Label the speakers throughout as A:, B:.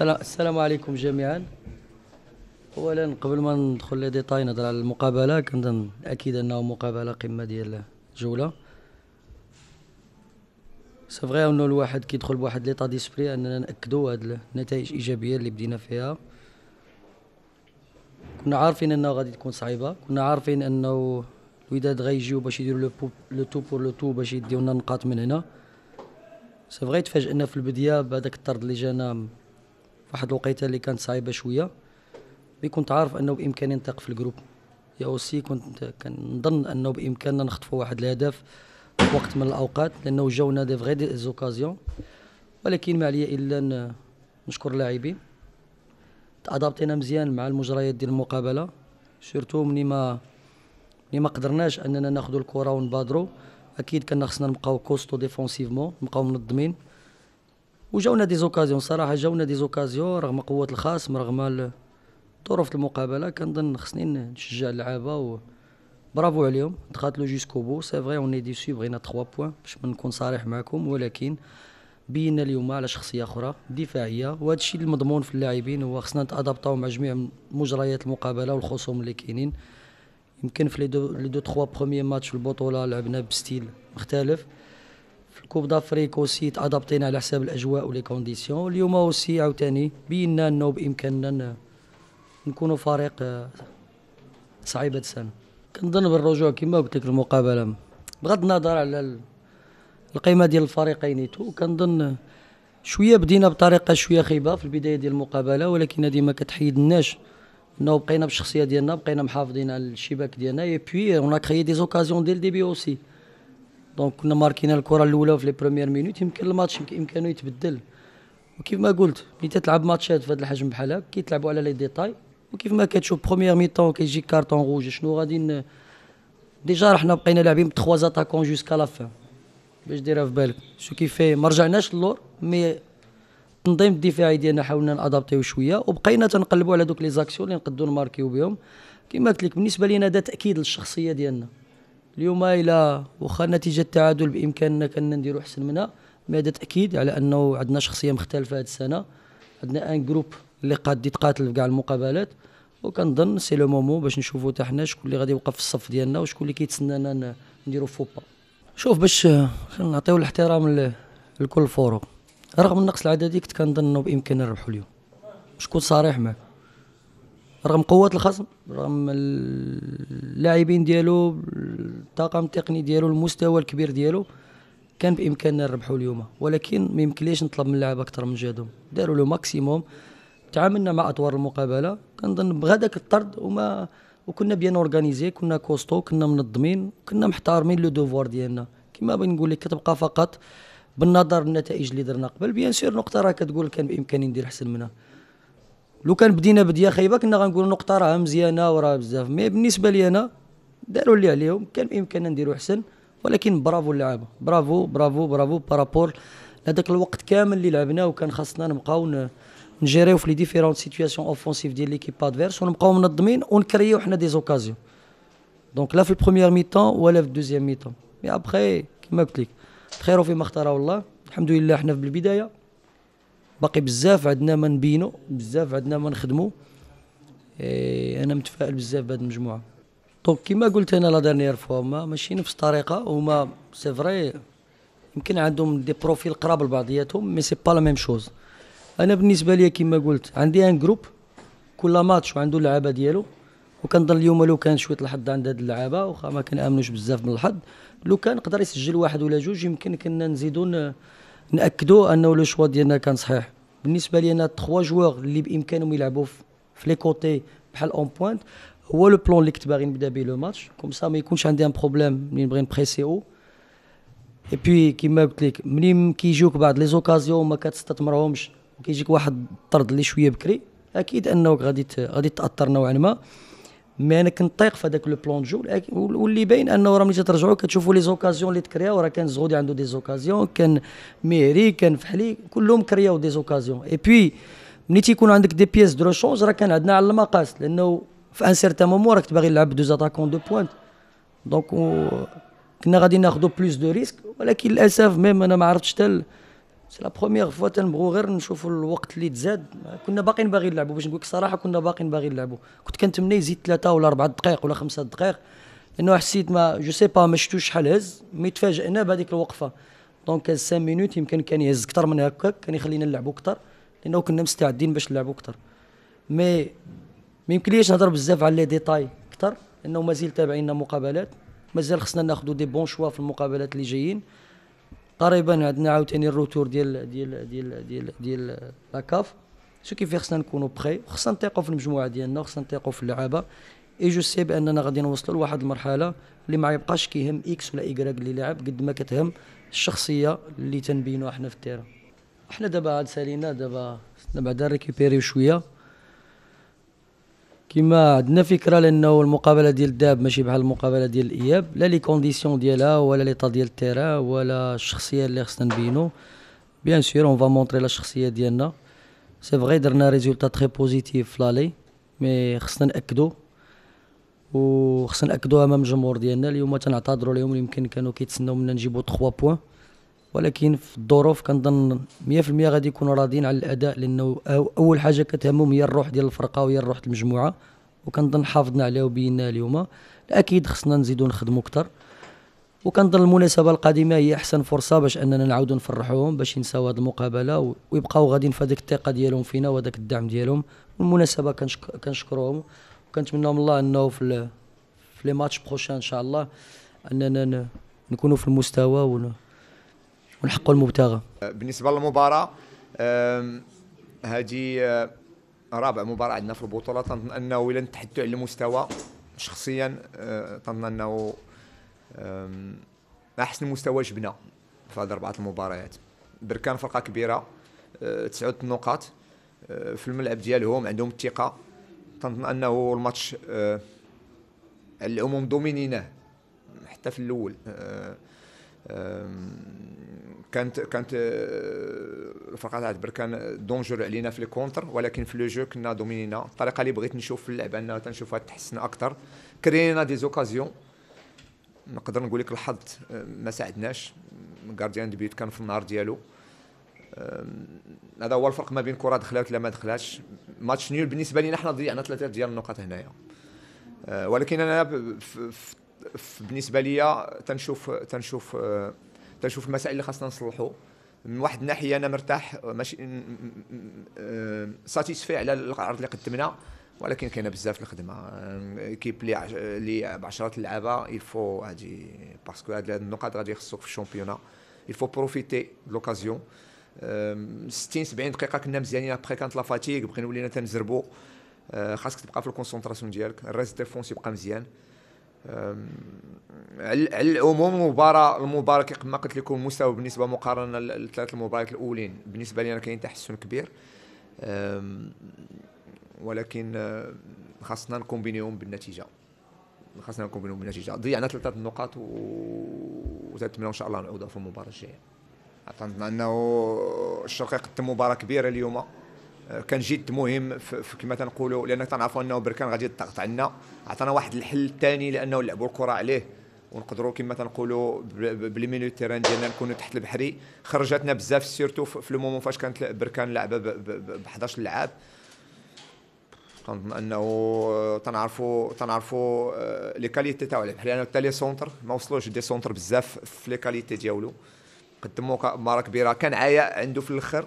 A: السلام عليكم جميعا اولا قبل ما ندخل لي ديتاي نهضر على المقابله كنظن اكيد انه مقابله قمه ديال الجوله سي فغي انه الواحد كيدخل بواحد ليطا ديسبري اننا ناكدوا هاد النتائج الايجابيه اللي بدينا فيها كنا عارفين انه غادي تكون صعيبه كنا عارفين انه الوداد غيجيو باش يديروا لو تو بور لو تو باش يديونا نقاط من هنا سي فغي تفاجئنا في البدايه بهذاك الطرد اللي جانا واحد الوقيته اللي كانت صعيبه شويه مي كنت عارف انه بامكاني نطيق في الجروب يا اوسي كنت كنظن انه بامكاننا نخطفوا واحد الهدف في وقت من الاوقات لانه جاونا دي فغي دي زوكازيون ولكن ما عليا الا نشكر اللاعبين تادابتينا مزيان مع المجريات ديال المقابله سيرتو مني ما مني ما قدرناش اننا ناخذ الكره ونبادرو اكيد كان خصنا نبقاو كوستو ديفونسيفمون نبقاو منظمين وجاونا دي زوكازيون صراحه جاونا دي زوكازيون رغم قوه الخصم رغم ظروف المقابله كنظن خصني نشجع اللعابه و برافو عليهم تقاتلوا جوسكو بو سي فغي اوني ديسي بغينا 3 بوان باش ما نكون صريح معكم ولكن بينا اليوم على شخصيه اخرى دفاعيه وهذا الشيء المضمون في اللاعبين هو خصنا نتادابطاو مع جميع مجريات المقابله والخصوم اللي كاينين يمكن في لي دو لي دو 3 بروميير ماتش البطوله لعبنا بستيل مختلف الكوب دافريك اوسي تادابتينا على حساب الاجواء ولي كونديسيون اليوم اوسي عاوتاني بينا انه بامكاننا نكونوا فريق صعيب هاد السنه كنظن بالرجوع كما قلت لك المقابله بغض النظر على القيمه ديال الفريقين تو كنظن شويه بدينا بطريقه شويه خيبه في البدايه ديال المقابله ولكن هذه ما كتحيدناش انه بقينا بالشخصيه ديالنا بقينا محافظين على الشباك ديالنا اي بوي اون كريي دي زوكازيون ديال ديبي اوسي دونك كنا ماركينا الكره الاولى في لي بروميير مينوت يمكن الماتش يمكن يتبدل وكيف ما قلت ملي تتلعب ماتشات في هذا الحجم بحال هكا كيتلعبوا على لي ديتاي وكيف ما كتشوف بروميير مي طون كيجي كارطون روج شنو غادي ديجا رحنا بقينا لاعبين ب زاتاكون جوسكا لا فان باش ديرها في بالك شو كيفي ما رجعناش للور مي التنظيم الدفاعي ديالنا حاولنا نادابتيو شويه وبقينا تنقلبوا على دوك لي زاكسيون اللي نقدروا نماركيو بهم كما قلت لك بالنسبه لينا هذا تاكيد للشخصيه ديالنا اليوم الى واخا نتيجه التعادل بامكاننا كنا نديرو احسن منها مي هذا تاكيد على انه عندنا شخصيه مختلفه هذه السنه عندنا ان جروب اللي قاد يتقاتل في كاع المقابلات وكنظن سي لو مومون باش نشوفوا حتى حنا شكون اللي غادي يوقف في الصف ديالنا وشكون اللي كيتسنانا نديرو فوبا شوف باش نعطيو الاحترام لكل الفرق رغم النقص العددي كنت كنظن انه بامكاننا نربحو اليوم باش صريح معك رغم قوة الخصم رغم اللاعبين ديالو الطاقم التقني ديالو المستوى الكبير ديالو كان بامكاننا نربحوا اليوم ولكن ما يمكنليش نطلب من اللاعب اكثر من جهدهم داروا لو ماكسيموم تعاملنا مع اطوار المقابله كنظن بغداك الطرد وما وكنا بيان اورغانيزي كنا كوستو كنا منظمين كنا محتارمين لو دوفوار ديالنا كما بنقول لك كتبقى فقط بالنظر للنتائج اللي درنا قبل بيان سور نقطه راه كتقول كان بامكاني ندير احسن منها لو كان بدينا بديه خايبه كنا غنقولوا نقطه راه مزيانه وراه بزاف مي بالنسبه لي انا داروا اللي عليهم كان بامكاننا نديروا احسن ولكن برافو اللعابه برافو برافو برافو بارابور هذاك الوقت كامل اللي لعبناه وكان خاصنا نبقاو نجيريو في لي ديفيرون سيتياسيون اوفونسيف ديال ليكيب ادفيرس ونبقاو منظمين ونكريو حنا دي زوكازيون دونك لا في البروميير مي طون ولا في الدوزيام مي طون مي ابخي كما قلت لك تخيروا فيما اختاره الله الحمد لله حنا في البدايه باقي بزاف عندنا ما نبينو بزاف عندنا ما نخدمو إيه انا متفائل بزاف بهذه المجموعه دونك كما قلت انا لا دانيير فوا ما ماشي نفس الطريقه هما سي فري يمكن عندهم دي بروفيل قراب لبعضياتهم مي سي با لا ميم شوز انا بالنسبه لي كما قلت عندي ان جروب كل ماتش وعنده اللعابه ديالو وكنظن اليوم لو كان شويه الحظ عند هاد اللعابه واخا ما كنامنوش بزاف من الحظ لو كان قدر يسجل واحد ولا جوج يمكن كنا نزيدو ناكدوا انه لو شوا ديالنا كان صحيح بالنسبه لي انا تخوا جوغ اللي بامكانهم يلعبوا في لي كوتي بحال اون بوينت هو لو بلون اللي كنت باغي نبدا به لو ماتش كوم سا ما يكونش عندي ان بروبليم ملي نبغي او اي بي كيما قلت لك ملي كيجيوك بعض لي زوكازيون ما كتستثمرهمش وكيجيك واحد الطرد اللي شويه بكري اكيد انه غادي غادي تاثر نوعا ما مي انا كنت طايق في هذاك لو بلون جو واللي باين انه راه ملي ترجعوا كتشوفوا لي زوكازيون اللي تكرياو راه كان زغودي عنده دي زوكازيون كان ميري كان فحلي كلهم كرياو دي زوكازيون اي بوي ملي تيكون عندك دي بيس دو شونج راه كان عندنا على المقاس لانه في ان سيرتان مومون راك باغي نلعب دو زاتاكون دو بوانت دونك كنا غادي ناخذوا بلوس دو ريسك ولكن للاسف ميم انا ما عرفتش حتى سي لا بروميير فوا تنبغوا غير نشوفوا الوقت اللي تزاد كنا باقيين باغيين نلعبوا باش نقول لك الصراحه كنا باقيين باغيين نلعبوا كنت كنتمنى يزيد ثلاثه ولا اربعه دقائق ولا خمسه دقائق لانه حسيت ما جو سي با ما شفتوش شحال هز مي تفاجئنا بهذيك الوقفه دونك 5 مينوت يمكن كان يهز اكثر من هكاك كان يخلينا نلعبوا اكثر لانه كنا مستعدين باش نلعبوا اكثر مي ما يمكنليش نهضر بزاف على لي ديتاي اكثر لانه مازال تابعين مقابلات مازال خصنا ناخذوا دي بون شوا في المقابلات اللي جايين قريبا عندنا عاوتاني الروتور ديال ديال ديال ديال ديال لاكاف سو كيفي خصنا نكونوا بخي وخصنا نثيقوا في المجموعه ديالنا وخصنا نثيقوا في اللعابه اي جو سي باننا غادي نوصلوا لواحد المرحله اللي ما يبقاش كيهم اكس ولا ايكراك اللي لاعب قد ما كتهم الشخصيه اللي تنبينوها حنا في التيران حنا دابا عاد سالينا دابا بعدا ريكيبيريو شويه كما عندنا فكره لانه المقابله ديال الذهب ماشي بحال المقابله ديال الاياب لا لي كونديسيون ديالها ولا لي ديال التيرا ولا الشخصيه اللي خصنا نبينو بيان سور اون فا مونطري لا شخصيه ديالنا سي فغي درنا ريزولتا تري بوزيتيف في لالي مي خصنا ناكدو وخصنا ناكدو امام الجمهور ديالنا اليوم تنعتذروا لهم يمكن كانوا كيتسناو منا نجيبو 3 بوين ولكن في الظروف كنظن 100% غادي يكونوا راضيين على الاداء لانه اول حاجه كتهمهم هي الروح ديال الفرقه وهي الروح المجموعه وكنظن حافظنا عليها وبيناها اليوم اكيد خصنا نزيدو نخدموا اكثر وكنظن المناسبه القادمه هي احسن فرصه باش اننا نعاودوا نفرحوهم باش ينساو هذه المقابله ويبقاو غاديين في هذيك الثقه ديالهم فينا وهذاك الدعم ديالهم المناسبه كنشكر كنشكرهم وكنتمنى من الله انه في في لي ماتش بروشان ان شاء الله اننا نكونوا في المستوى ون... والحق المبتغى بالنسبه للمباراه هذه
B: رابع مباراه عندنا في البطوله تنظن انه الا نتحدثوا على المستوى شخصيا آه، تنظن انه احسن مستوى جبنا في هذه اربعه المباريات بركان فرقه كبيره آه، تسعود نقاط آه، في الملعب ديالهم عندهم الثقه تنظن انه الماتش على العموم دومينيناه حتى في الاول كانت كانت آه، الفرقه تاع برك كان دونجور علينا في الكونتر ولكن في لو جو كنا دومينينا الطريقه اللي بغيت نشوف في اللعبه انها تنشوفها تحسن اكثر كرينا دي زوكازيون نقدر نقول لك الحظ آه، ما ساعدناش غارديان ديبيوت كان في النهار ديالو هذا هو الفرق ما بين كره دخلات ولا ما دخلاتش ماتش نيول بالنسبه لنا حنا ضيعنا ثلاثه ديال النقط هنايا آه، ولكن انا بالنسبه ليا تنشوف تنشوف تنشوف المسائل اللي خاصنا نصلحو من واحد الناحيه انا مرتاح ماشي ساتيسفي على العرض اللي قدمنا ولكن كاينه بزاف الخدمه آه، كيب لي لي بعشرات اللعابه يلفو هادي باسكو هاد النقاط غادي يخصوك في الشامبيونه يلفو بروفيتي لوكازيون 60 70 دقيقه كنا مزيانين ابخي كانت لا فاتيك بقينا ولينا تنزربو آه، خاصك تبقى في الكونسونطراسيون ديالك الريست ديفونس يبقى مزيان على العموم المباراه المباراه كما قلت لكم مستوى بالنسبه مقارنه للثلاث المباريات الاولين بالنسبه لي انا كاين تحسن كبير ولكن خاصنا نكومبينيهم بالنتيجه خاصنا نكومبينيهم بالنتيجه ضيعنا ثلاثه النقاط وتنتمنى ان شاء الله نعودها في المباراه الجايه اعتقد انه الشرق يقدم مباراه كبيره اليوم كان جد مهم كما تنقولوا لان تنعرفوا انه بركان غادي يضغط عنا عطانا واحد الحل الثاني لانه نلعبوا الكره عليه ونقدروا كما تنقولوا تيران ديالنا نكونوا تحت البحري خرجتنا بزاف سيرتو في لو مومون فاش كانت بركان لعبه ب 11 لعاب كنظن انه تنعرفوا تنعرفوا آه، لي كاليتي تاعو البحري لان حتى لي سونتر ما وصلوش دي سونتر بزاف في لي كاليتي ديالو قدموا مباراه كبيره كان عيا عنده في الاخر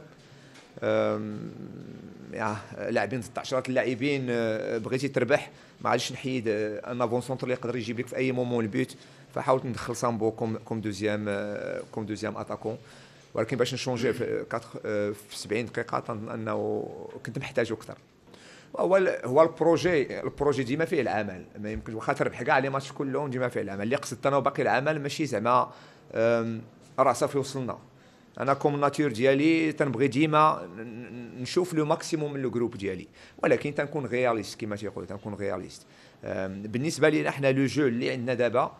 B: يعني لاعبين 16 اللاعبين آه، بغيتي تربح ما عادش نحيد آه، ان افون سونتر اللي يقدر يجيب لك في اي مومون البيوت فحاولت ندخل سامبو كوم كوم دوزيام آه، كوم دوزيام اتاكون ولكن باش نشونجي في 70 دقيقه تنظن انه كنت محتاج اكثر هو هو البروجي البروجي ديما فيه العمل ما يمكن واخا تربح كاع لي ماتش كلهم ديما فيه العمل اللي قصدت انا وباقي العمل ماشي زعما راه صافي وصلنا انا كوم ناتور ديالي تنبغي ديما نشوف لو ماكسيموم من لو جروب ديالي ولكن تنكون رياليست كما تيقولوا تنكون رياليست بالنسبه لنا احنا لو جو اللي عندنا دابا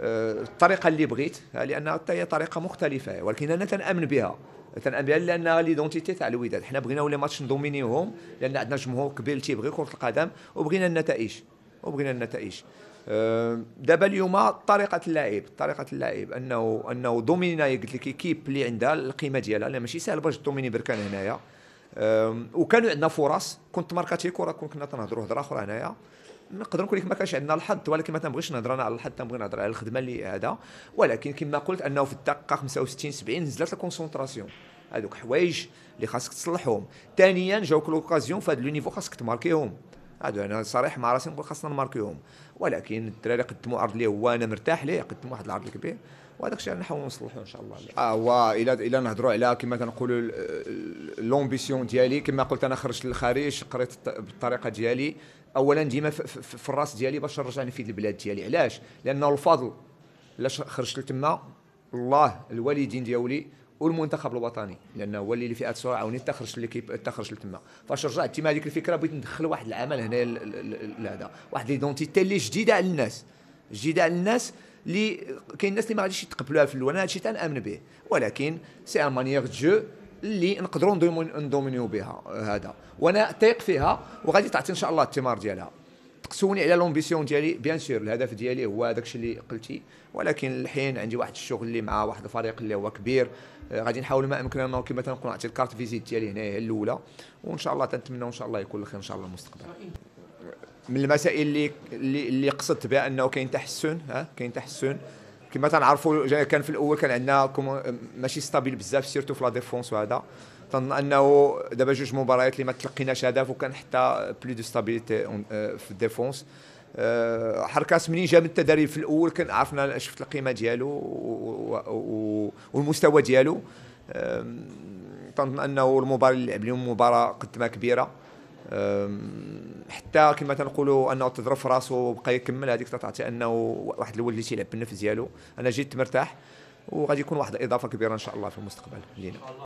B: آه، الطريقه اللي بغيت آه، لان حتى هي طريقه مختلفه ولكن انا تنامن بها تنامن بها لان ليدونتيتي تاع الوداد حنا بغينا ولا ماتش ندومينيوهم لان عندنا جمهور كبير تيبغي كره القدم وبغينا النتائج وبغينا النتائج دابا اليوم طريقه اللاعب طريقه اللاعب انه انه دومينا قلت لك كيب اللي عندها القيمه ديالها لان ماشي ساهل باش دوميني بركان هنايا وكانوا عندنا فرص كنت ماركاتي كره كنا تنهضروا هضره اخرى هنايا نقدر نقول لك ما كانش عندنا الحظ ولكن ما تنبغيش نهضر انا على الحظ تنبغي نهضر على الخدمه اللي هذا ولكن كما قلت انه في الدقة 65 70 نزلت الكونسونتراسيون هذوك حوايج اللي خاصك تصلحهم ثانيا جاوك لوكازيون في هذا لونيفو خاصك تماركيهم هادو انا صريح مع راسي نقول خاصنا نماركيهم ولكن الدراري قدموا عرض اللي هو انا مرتاح ليه قدموا واحد العرض الكبير وهذاك الشيء نحاولوا نصلحوه ان شاء الله اه هو الى الى نهضروا على كما كنقولوا لومبيسيون ديالي كما قلت انا خرجت للخارج قريت بالطريقه ديالي اولا ديما في الراس ديالي باش نرجع نفيد البلاد ديالي علاش لانه الفضل لاش خرجت لتما الله الوالدين ديالي والمنتخب الوطني لانه هو اللي فئات السرعه عاوني تخرج ليكيب تخرج لتما فاش رجعت تما هذيك الفكره بغيت ندخل واحد العمل هنا لهذا واحد ليدونتيتي اللي جديده على الناس جديده على الناس اللي كاين الناس اللي ما غاديش يتقبلوها في الاول انا هادشي تنامن به ولكن سي ان مانيير جو اللي نقدروا ندومينيو بها هذا وانا تايق فيها وغادي تعطي ان شاء الله الثمار ديالها تقسوني على لومبيسيون ديالي بيان سور الهدف ديالي هو هذاك الشيء اللي قلتي ولكن الحين عندي واحد الشغل اللي مع واحد الفريق اللي هو كبير آه، غادي نحاول ما امكن انه كما تنقول نعطي الكارت فيزيت ديالي هنايا الاولى وان شاء الله تنتمنى ان شاء الله يكون الخير ان شاء الله المستقبل من المسائل اللي اللي اللي قصدت بها انه كاين تحسن ها كاين تحسن كما تنعرفوا كان في الاول كان عندنا ماشي ستابيل بزاف سيرتو في لا ديفونس وهذا تظن انه دابا جوج مباريات اللي ما تلقيناش هدف وكان حتى بلو دو ستابيليتي آه، في الديفونس آه، حركات منين جا من التدريب في الاول كان عرفنا شفت القيمه ديالو والمستوى ديالو تنظن انه المباراه اللي لعب اليوم مباراه قدمها كبيره حتى كما تنقولوا انه تضرب في راسه وبقى يكمل هذيك تعطي انه واحد الولد اللي تيلعب بالنفس ديالو انا جيت مرتاح وغادي يكون واحد الاضافه كبيره ان شاء الله في المستقبل لينا